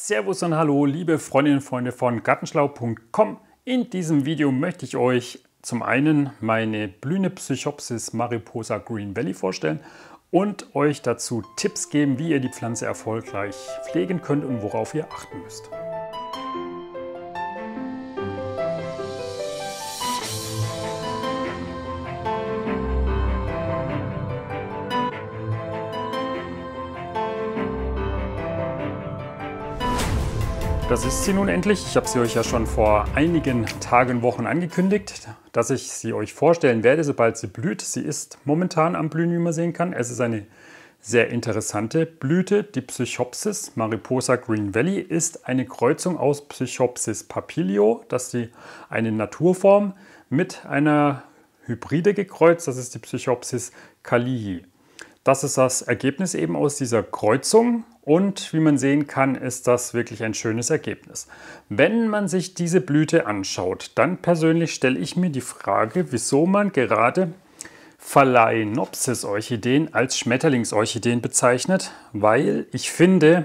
Servus und Hallo, liebe Freundinnen und Freunde von gartenschlau.com. In diesem Video möchte ich euch zum einen meine Blühne Psychopsis Mariposa Green Valley vorstellen und euch dazu Tipps geben, wie ihr die Pflanze erfolgreich pflegen könnt und worauf ihr achten müsst. Das ist sie nun endlich. Ich habe sie euch ja schon vor einigen Tagen, Wochen angekündigt, dass ich sie euch vorstellen werde, sobald sie blüht. Sie ist momentan am Blühen, wie man sehen kann. Es ist eine sehr interessante Blüte. Die Psychopsis Mariposa Green Valley ist eine Kreuzung aus Psychopsis papilio, das ist eine Naturform, mit einer Hybride gekreuzt, das ist die Psychopsis Kalihi. Das ist das Ergebnis eben aus dieser Kreuzung und wie man sehen kann, ist das wirklich ein schönes Ergebnis. Wenn man sich diese Blüte anschaut, dann persönlich stelle ich mir die Frage, wieso man gerade Phalaenopsis-Orchideen als Schmetterlingsorchideen bezeichnet, weil ich finde,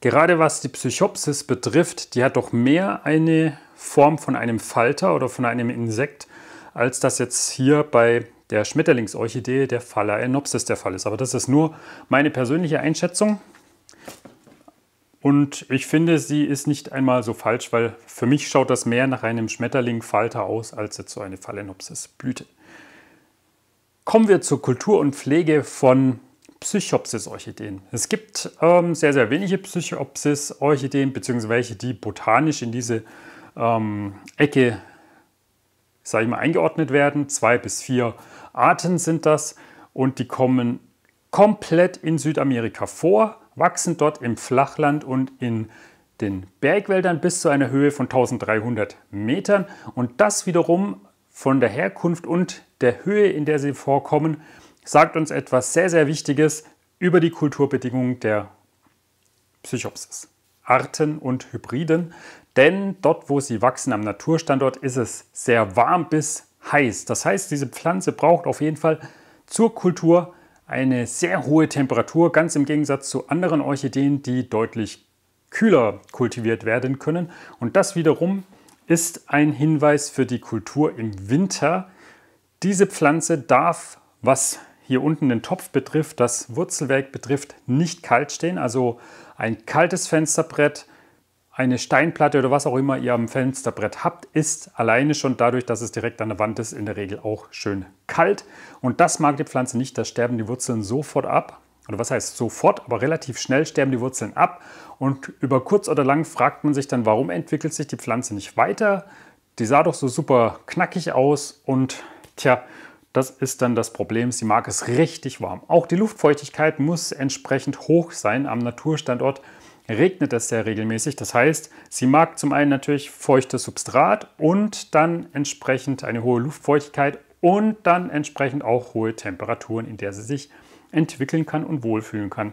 gerade was die Psychopsis betrifft, die hat doch mehr eine Form von einem Falter oder von einem Insekt, als das jetzt hier bei der Schmetterlingsorchidee der Phalaenopsis der Fall ist. Aber das ist nur meine persönliche Einschätzung. Und ich finde, sie ist nicht einmal so falsch, weil für mich schaut das mehr nach einem Schmetterling-Falter aus, als jetzt so eine Phalaenopsis-Blüte. Kommen wir zur Kultur und Pflege von Psychopsis-Orchideen. Es gibt ähm, sehr, sehr wenige Psychopsis-Orchideen, beziehungsweise welche, die botanisch in diese ähm, Ecke, sage ich mal, eingeordnet werden. Zwei bis vier Arten sind das und die kommen komplett in Südamerika vor wachsen dort im Flachland und in den Bergwäldern bis zu einer Höhe von 1300 Metern und das wiederum von der Herkunft und der Höhe, in der sie vorkommen, sagt uns etwas sehr, sehr Wichtiges über die Kulturbedingungen der Psychopsis, Arten und Hybriden, denn dort, wo sie wachsen am Naturstandort, ist es sehr warm bis heiß. Das heißt, diese Pflanze braucht auf jeden Fall zur Kultur eine sehr hohe Temperatur, ganz im Gegensatz zu anderen Orchideen, die deutlich kühler kultiviert werden können. Und das wiederum ist ein Hinweis für die Kultur im Winter. Diese Pflanze darf, was hier unten den Topf betrifft, das Wurzelwerk betrifft, nicht kalt stehen. Also ein kaltes Fensterbrett eine Steinplatte oder was auch immer ihr am Fensterbrett habt, ist alleine schon dadurch, dass es direkt an der Wand ist, in der Regel auch schön kalt. Und das mag die Pflanze nicht, da sterben die Wurzeln sofort ab. Oder was heißt sofort, aber relativ schnell sterben die Wurzeln ab. Und über kurz oder lang fragt man sich dann, warum entwickelt sich die Pflanze nicht weiter? Die sah doch so super knackig aus und tja, das ist dann das Problem, sie mag es richtig warm. Auch die Luftfeuchtigkeit muss entsprechend hoch sein am Naturstandort regnet es sehr regelmäßig. Das heißt, sie mag zum einen natürlich feuchtes Substrat und dann entsprechend eine hohe Luftfeuchtigkeit und dann entsprechend auch hohe Temperaturen, in der sie sich entwickeln kann und wohlfühlen kann.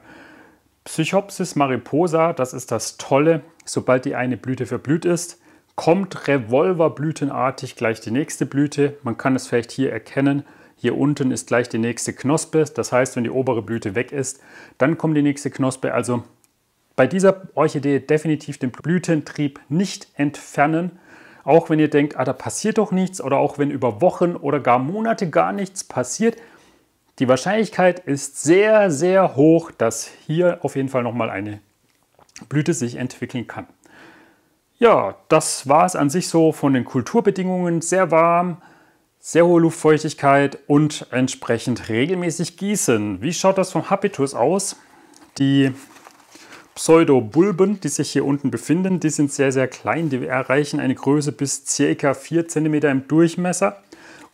Psychopsis mariposa, das ist das Tolle, sobald die eine Blüte verblüht ist, kommt revolverblütenartig gleich die nächste Blüte. Man kann es vielleicht hier erkennen. Hier unten ist gleich die nächste Knospe. Das heißt, wenn die obere Blüte weg ist, dann kommt die nächste Knospe. Also bei dieser Orchidee definitiv den Blütentrieb nicht entfernen. Auch wenn ihr denkt, ah, da passiert doch nichts oder auch wenn über Wochen oder gar Monate gar nichts passiert, die Wahrscheinlichkeit ist sehr, sehr hoch, dass hier auf jeden Fall nochmal eine Blüte sich entwickeln kann. Ja, das war es an sich so von den Kulturbedingungen. Sehr warm, sehr hohe Luftfeuchtigkeit und entsprechend regelmäßig gießen. Wie schaut das vom Habitus aus? Die Pseudobulben, die sich hier unten befinden. Die sind sehr, sehr klein. Die erreichen eine Größe bis ca. 4 cm im Durchmesser.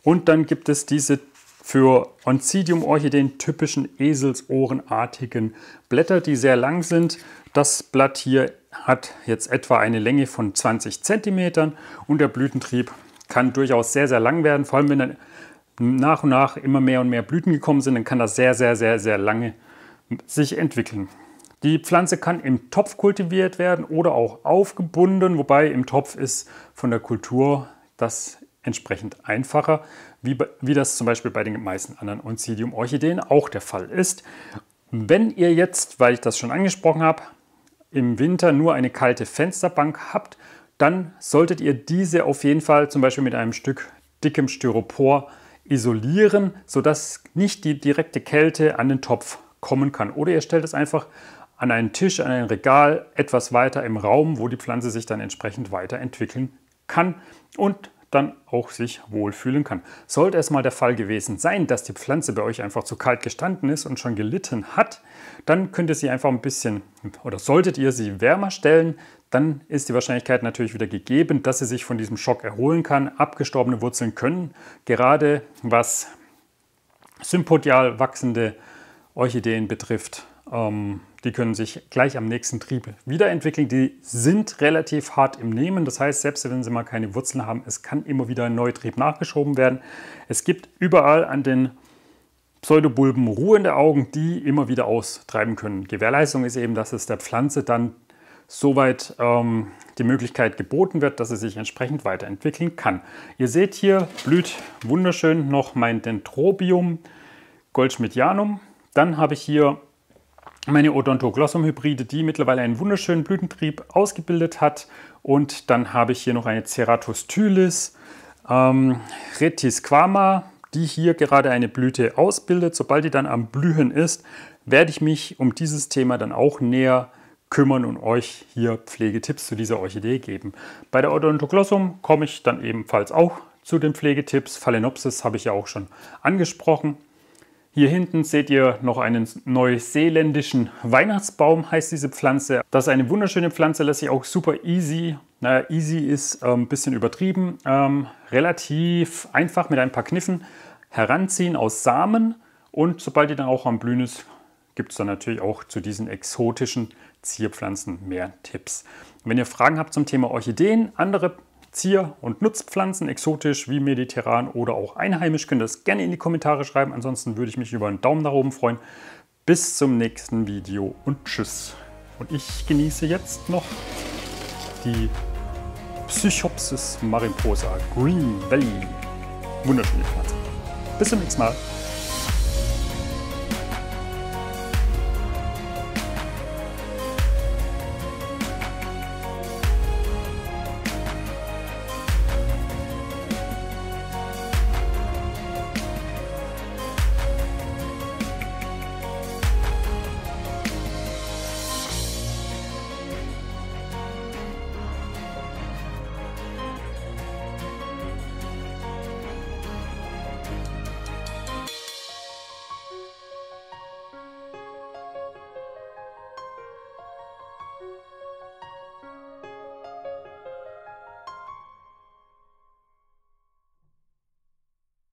Und dann gibt es diese für Oncidium-Orchideen typischen Eselsohrenartigen Blätter, die sehr lang sind. Das Blatt hier hat jetzt etwa eine Länge von 20 cm und der Blütentrieb kann durchaus sehr, sehr lang werden. Vor allem, wenn dann nach und nach immer mehr und mehr Blüten gekommen sind, dann kann das sehr, sehr, sehr, sehr lange sich entwickeln. Die Pflanze kann im Topf kultiviert werden oder auch aufgebunden, wobei im Topf ist von der Kultur das entsprechend einfacher, wie, wie das zum Beispiel bei den meisten anderen Oncidium-Orchideen auch der Fall ist. Wenn ihr jetzt, weil ich das schon angesprochen habe, im Winter nur eine kalte Fensterbank habt, dann solltet ihr diese auf jeden Fall zum Beispiel mit einem Stück dickem Styropor isolieren, sodass nicht die direkte Kälte an den Topf kommen kann. Oder ihr stellt es einfach an einen Tisch, an ein Regal, etwas weiter im Raum, wo die Pflanze sich dann entsprechend weiterentwickeln kann und dann auch sich wohlfühlen kann. Sollte es mal der Fall gewesen sein, dass die Pflanze bei euch einfach zu kalt gestanden ist und schon gelitten hat, dann könnt ihr sie einfach ein bisschen oder solltet ihr sie wärmer stellen, dann ist die Wahrscheinlichkeit natürlich wieder gegeben, dass sie sich von diesem Schock erholen kann. Abgestorbene Wurzeln können gerade was sympodial wachsende Orchideen betrifft ähm, die können sich gleich am nächsten Trieb wiederentwickeln. Die sind relativ hart im Nehmen. Das heißt, selbst wenn sie mal keine Wurzeln haben, es kann immer wieder ein Neutrieb nachgeschoben werden. Es gibt überall an den Pseudobulben ruhende Augen, die immer wieder austreiben können. Gewährleistung ist eben, dass es der Pflanze dann soweit ähm, die Möglichkeit geboten wird, dass sie sich entsprechend weiterentwickeln kann. Ihr seht hier, blüht wunderschön noch mein Dendrobium Goldschmidtianum. Dann habe ich hier meine Odontoglossum-Hybride, die mittlerweile einen wunderschönen Blütentrieb ausgebildet hat. Und dann habe ich hier noch eine Ceratostylis ähm, retisquama, die hier gerade eine Blüte ausbildet. Sobald die dann am Blühen ist, werde ich mich um dieses Thema dann auch näher kümmern und euch hier Pflegetipps zu dieser Orchidee geben. Bei der Odontoglossum komme ich dann ebenfalls auch zu den Pflegetipps. Phalaenopsis habe ich ja auch schon angesprochen. Hier hinten seht ihr noch einen neuseeländischen Weihnachtsbaum, heißt diese Pflanze. Das ist eine wunderschöne Pflanze, lässt sich auch super easy, naja, easy ist ein ähm, bisschen übertrieben, ähm, relativ einfach mit ein paar Kniffen heranziehen aus Samen und sobald die dann auch am Blühen ist, gibt es dann natürlich auch zu diesen exotischen Zierpflanzen mehr Tipps. Wenn ihr Fragen habt zum Thema Orchideen, andere Zier- und Nutzpflanzen, exotisch wie mediterran oder auch einheimisch. Könnt ihr das gerne in die Kommentare schreiben. Ansonsten würde ich mich über einen Daumen nach oben freuen. Bis zum nächsten Video und tschüss. Und ich genieße jetzt noch die Psychopsis mariposa Green Valley. Wunderschöne Pflanze. Bis zum nächsten Mal.